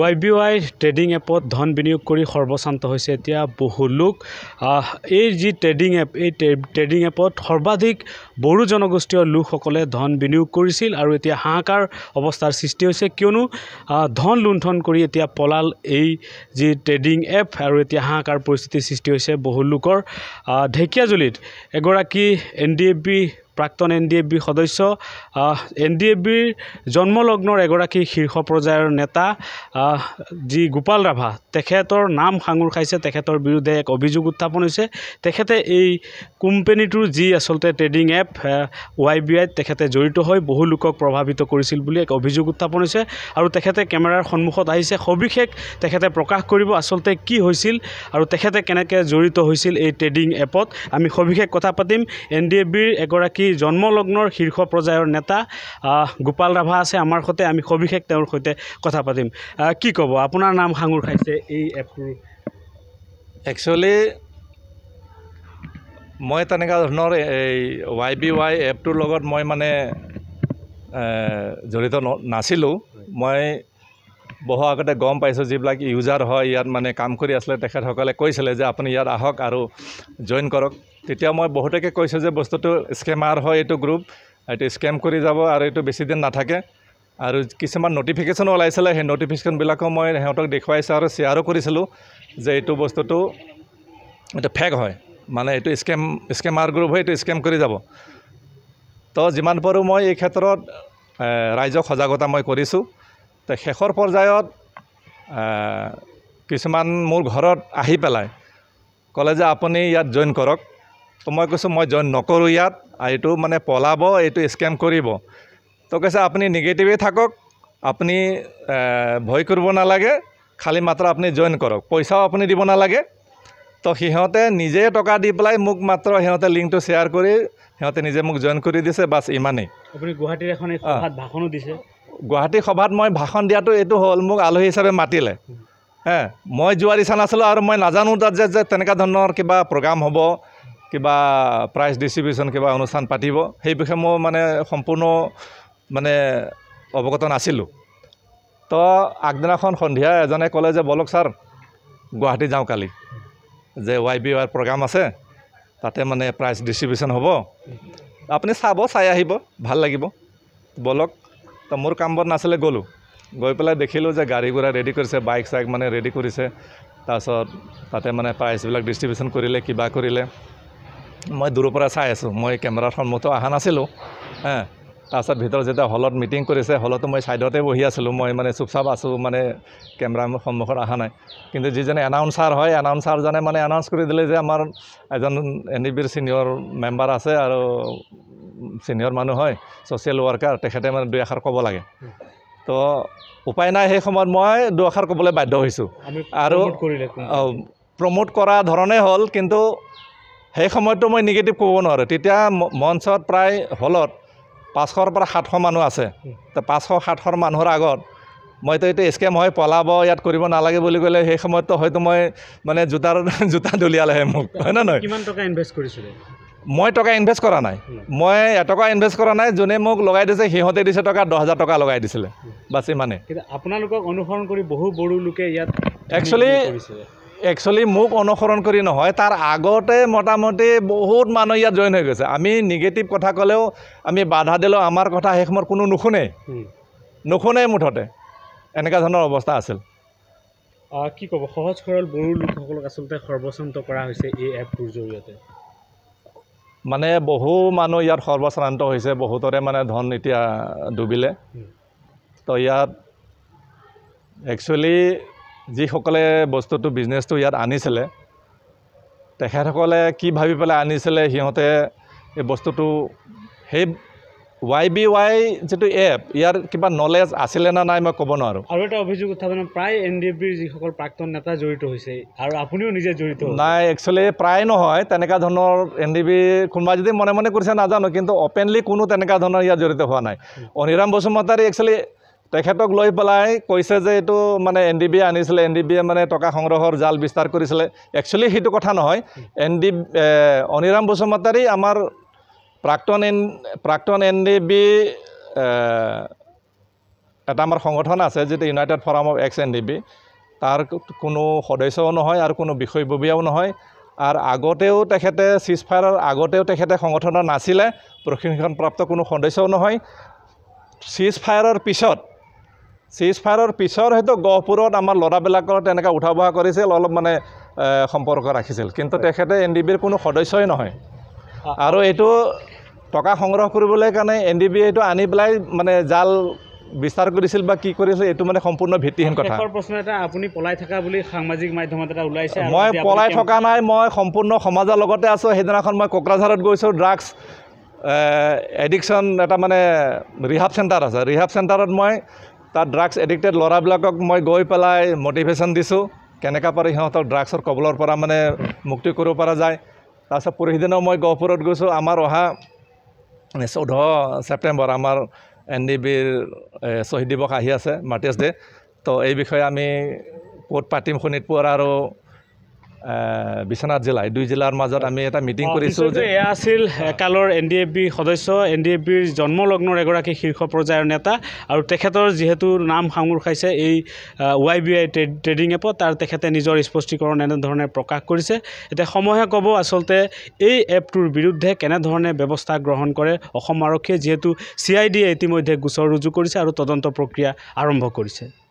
Y B Y trading এপত ধন বিনিয়োগ কৰি সৰ্বশান্ত হৈছে এতিয়া বহু লোক এই যি ট্ৰেডিং এপ এই ট্ৰেডিং এপত সৰ্বাধিক বড়ো জনগোষ্ঠীয় লোকসকলে ধন বিনিয়োগ কৰিছিল আৰু এতিয়া হাহাকাৰ অৱস্থাৰ সৃষ্টি হৈছে কিয়নো ধন লুণ্ঠন কৰি এতিয়া পলাল এই যি ট্ৰেডিং এপ আৰু এতিয়া হাহাকাৰ পৰিস্থিতিৰ সৃষ্টি হৈছে বহু লোকৰ ঢেকীয়াজুলিত এগৰাকী এন ডি এফ বি প্ৰাক্তন এন ডি এফ বি সদস্য এন ডি এফ বিৰ জন্মলগ্নৰ এগৰাকী শীৰ্ষ পৰ্যায়ৰ নেতা যি গোপাল ৰাভা তেখেতৰ নাম সাঙুৰ খাইছে তেখেতৰ বিৰুদ্ধে এক অভিযোগ উত্থাপন হৈছে তেখেতে এই কোম্পেনীটোৰ যি আচলতে ট্ৰেডিং এপ ৱাই বি আইত তেখেতে জড়িত হৈ বহু লোকক প্ৰভাৱিত কৰিছিল বুলি এক অভিযোগ উত্থাপন হৈছে আৰু তেখেতে কেমেৰাৰ সন্মুখত আহিছে সবিশেষ তেখেতে প্ৰকাশ কৰিব আচলতে কি হৈছিল আৰু তেখেতে কেনেকৈ জড়িত হৈছিল এই ট্ৰেডিং এপত আমি সবিশেষ কথা পাতিম এন ডি এফ বিৰ এগৰাকী গৰাকীৰ জন্মলগ্নৰ শীৰ্ষ পৰ্যায়ৰ নেতা গোপাল ৰাভা আছে আমাৰ সৈতে আমি সবিশেষ তেওঁৰ সৈতে কথা পাতিম কি ক'ব আপোনাৰ নাম সাঙুৰ খাইছে এই এপটোৰ একচুৱেলি মই তেনেকুৱা ধৰণৰ এই ৱাই বি ৱাই এপটোৰ লগত মই মানে জড়িত নাছিলোঁ মই বহু আগতে গম পাইছোঁ যিবিলাক ইউজাৰ হয় ইয়াত মানে কাম কৰি আছিলে তেখেতসকলে কৈছিলে যে আপুনি ইয়াত আহক আৰু জইন কৰক তেতিয়া মই বহুতকে কৈছোঁ যে বস্তুটো স্কেমাৰ হয় এইটো গ্ৰুপ এইটো স্কেম কৰি যাব আৰু এইটো বেছিদিন নাথাকে আৰু কিছুমান নটিফিকেশ্যন ওলাইছিলে সেই নটিফিকেশ্যনবিলাকো মই সিহঁতক দেখুৱাইছোঁ আৰু শ্বেয়াৰো কৰিছিলোঁ যে এইটো বস্তুটো এইটো ফেক হয় মানে এইটো স্কেম স্কেমাৰ গ্ৰুপ হয় এইটো স্কেম কৰি যাব তো যিমান পাৰোঁ মই এই ক্ষেত্ৰত ৰাইজক সজাগতা মই কৰিছোঁ তে শেষৰ পৰ্যায়ত কিছুমান মোৰ ঘৰত আহি পেলাই ক'লে যে আপুনি ইয়াত জইন কৰক তো মই কৈছোঁ মই জইন নকৰোঁ ইয়াত এইটো মানে পলাব এইটো স্কেম কৰিব তো কৈছে আপুনি নিগেটিভেই থাকক আপুনি ভয় কৰিব নালাগে খালি মাত্ৰ আপুনি জইন কৰক পইচাও আপুনি দিব নালাগে তো সিহঁতে নিজে টকা দি পেলাই মোক মাত্ৰ সিহঁতে লিংকটো শ্বেয়াৰ কৰি সিহঁতে নিজে মোক জইন কৰি দিছে বাছ ইমানেই আপুনি গুৱাহাটীৰ এখন ভাষণো দিছে গুৱাহাটী সভাত মই ভাষণ দিয়াটো এইটো হ'ল মোক আলহী হিচাপে মাতিলে হে মই যোৱা ইচ্ছা নাছিলোঁ আৰু মই নাজানো তাত যে যে তেনেকুৱা ধৰণৰ কিবা প্ৰগ্ৰাম হ'ব কিবা প্ৰাইজ ডিষ্ট্ৰিবিউশ্যন কিবা অনুষ্ঠান পাতিব সেই বিষয়ে মই মানে সম্পূৰ্ণ মানে অৱগত নাছিলোঁ তো আগদিনাখন সন্ধিয়া এজনে ক'লে যে বলক ছাৰ গুৱাহাটী যাওঁ কালি যে ৱাই বি ৱাইৰ প্ৰগ্ৰাম আছে তাতে মানে প্ৰাইজ ডিষ্ট্ৰিবিউশ্যন হ'ব আপুনি চাব চাই আহিব ভাল লাগিব বলক তো মোৰ কাম বন নাছিলে গ'লোঁ গৈ পেলাই দেখিলোঁ যে গাড়ী গাড়ীবোৰা ৰেডি কৰিছে বাইক চাইক মানে ৰেডি কৰিছে তাৰপাছত তাতে মানে প্ৰাইজবিলাক ডিষ্ট্ৰিবিউশ্যন কৰিলে কিবা কৰিলে মই দূৰৰ পৰা চাই আছোঁ মই কেমেৰাৰ সন্মুখতো অহা নাছিলোঁ হে তাৰপিছত ভিতৰত যেতিয়া হলত মিটিং কৰিছে হলতো মই ছাইডতে বহি আছিলোঁ মই মানে চুপচাপ আছোঁ মানে কেমেৰা সন্মুখত অহা নাই কিন্তু যিজনে এনাউন্সাৰ হয় এনাউন্সাৰজনে মানে এনাউন্স কৰি দিলে যে আমাৰ এজন এন ই বিৰ ছিনিয়ৰ মেম্বাৰ আছে আৰু ছিনিয়ৰ মানুহ হয় ছ'চিয়েল ৱৰ্কাৰ তেখেতে মানে দুই এষাৰ ক'ব লাগে তো উপায় নাই সেই সময়ত মই দুআষাৰ ক'বলৈ বাধ্য হৈছোঁ আৰু প্ৰমোট কৰা ধৰণে হ'ল কিন্তু সেই সময়তো মই নিগেটিভ ক'ব নোৱাৰোঁ তেতিয়া মঞ্চত প্ৰায় হলত পাঁচশৰ পৰা সাতশ মানুহ আছে তো পাঁচশ সাতশৰ মানুহৰ আগত মইতো এইটো স্কেম হয় পলাব ইয়াত কৰিব নালাগে বুলি ক'লে সেই সময়ততো হয়তো মই মানে জোতাৰ জোতা দলিয়ালেহে মোক হয় নহয় কিমান টকা ইনভেষ্ট কৰিছিলে মই টকা ইনভেষ্ট কৰা নাই মই এটকা ইনভেষ্ট কৰা নাই যোনে মোক লগাই দিছে সিহঁতে দিছে টকা দহ হাজাৰ টকা লগাই দিছিলে বাচি মানে আপোনালোকক অনুসৰণ কৰি বহু বড়ো লোকে ইয়াত একচুৱেলি একচুৱেলি মোক অনুসৰণ কৰি নহয় তাৰ আগতে মোটামুটি বহুত মানুহ ইয়াত জইন হৈ গৈছে আমি নিগেটিভ কথা ক'লেও আমি বাধা দিলেও আমাৰ কথা সেই সময়ত কোনো নুশুনেই নুশুনেই মুঠতে এনেকুৱা ধৰণৰ অৱস্থা আছিল কি ক'ব সহজ সৰল বড়ো লোকসকলক আচলতে সৰ্বচন্ত কৰা হৈছে এই এপটোৰ জৰিয়তে মানে বহু মানুহ ইয়াত সৰ্বশ্ৰান্ত হৈছে বহুতৰে মানে ধন এতিয়া ডুবিলে তো ইয়াত একচুৱেলি যিসকলে বস্তুটো বিজনেছটো ইয়াত আনিছিলে তেখেতসকলে কি ভাবি পেলাই আনিছিলে সিহঁতে এই বস্তুটো সেই ৱাই বি ৱাই যিটো এপ ইয়াৰ কিবা নলেজ আছিলে নে নাই মই ক'ব নোৱাৰোঁ আৰু এটা অভিযোগ উত্থাপন প্ৰায় এন ডি পিৰ যিসকল প্ৰাক্তন নেতা জড়িত হৈছে আৰু আপুনিও নিজে জড়িত নাই একচুৱেলি প্ৰায় নহয় তেনেকুৱা ধৰণৰ এন ডি পিৰ কোনোবা যদি মনে মনে কৰিছে নাজানো কিন্তু অপেনলি কোনো তেনেকুৱা ধৰণৰ ইয়াত জড়িত হোৱা নাই অনিৰাম বসুমতাৰী একচুৱেলি তেখেতক লৈ পেলাই কৈছে যে এইটো মানে এন ডি বি এ আনিছিলে এন ডি বি এ মানে টকা সংগ্ৰহৰ জাল বিস্তাৰ কৰিছিলে একচুৱেলি সেইটো কথা নহয় এন ডি অনিৰাম বসুমতাৰী আমাৰ প্ৰাক্তন এন প্ৰাক্তন এন ডি বি এটা আমাৰ সংগঠন আছে যিটো united forum of ex N D B তাৰ কোনো সদস্যও নহয় আৰু কোনো বিষয়ববীয়াও নহয় আৰু আগতেও তেখেতে চিজ ফায়াৰৰ আগতেও তেখেতে সংগঠনৰ নাছিলে প্ৰশিক্ষণপ্ৰাপ্ত কোনো সদস্যও নহয় চিজ ফায়াৰৰ পিছত চিজ ফায়াৰৰ পিছৰ হয়তো গহপুৰত আমাৰ ল'ৰাবিলাকৰ তেনেকৈ উঠা বহা কৰিছিল অলপ মানে সম্পৰ্ক ৰাখিছিল কিন্তু তেখেতে এন ডি বিৰ কোনো সদস্যই নহয় আৰু এইটো টকা সংগ্ৰহ কৰিবলৈ কাৰণে এন ডি বি এইটো আনি পেলাই মানে জাল বিস্তাৰ কৰিছিল বা কি কৰিছিল এইটো মানে সম্পূৰ্ণ ভিত্তিহীন কথা প্ৰশ্ন এটা আপুনি পলাই থকা বুলি সামাজিক মাধ্যমত এটা ওলাইছে মই পলাই থকা নাই মই সম্পূৰ্ণ সমাজৰ লগতে আছোঁ সেইদিনাখন মই কোকৰাঝাৰত গৈছোঁ ড্ৰাগছ এডিকশ্যন এটা মানে ৰিহাব চেণ্টাৰ আছে ৰিহাব চেণ্টাৰত মই তাত ড্ৰাগছ এডিক্টেড ল'ৰাবিলাকক মই গৈ পেলাই মটিভেশ্যন দিছোঁ কেনেকুৱা পাৰি সিহঁতক ড্ৰাগছৰ কবলৰ পৰা মানে মুক্তি কৰিব পৰা যায় তাৰপিছত পৰহিদিনাও মই গহপুৰত গৈছোঁ আমাৰ অহা চৈধ্য ছেপ্টেম্বৰ আমাৰ এন ডি বিৰ শ্বহীদ দিৱস আহি আছে মাৰ্টিছ ডে' তো এই বিষয়ে আমি ক'ত পাতিম শোণিতপুৰ আৰু বিশ্বনাথ জিলা এই দুই জিলাৰ মাজত আমি এটা মিটিং কৰিছোঁ যে এয়া আছিল কালৰ এন ডি এফ বি সদস্য এন ডি এফ বিৰ জন্মলগ্নৰ এগৰাকী শীৰ্ষ পৰ্যায়ৰ নেতা আৰু তেখেতৰ যিহেতু নাম সাঙুৰ খাইছে এই ৱাই বি আই ট্ৰেডিং এপত তাৰ তেখেতে নিজৰ স্পষ্টীকৰণ এনেধৰণে প্ৰকাশ কৰিছে এতিয়া সময়ে ক'ব আচলতে এই এপটোৰ বিৰুদ্ধে কেনেধৰণে ব্যৱস্থা গ্ৰহণ কৰে অসম আৰক্ষীয়ে যিহেতু চি আই ডিয়ে ইতিমধ্যে গোচৰ ৰুজু কৰিছে আৰু তদন্ত প্ৰক্ৰিয়া আৰম্ভ কৰিছে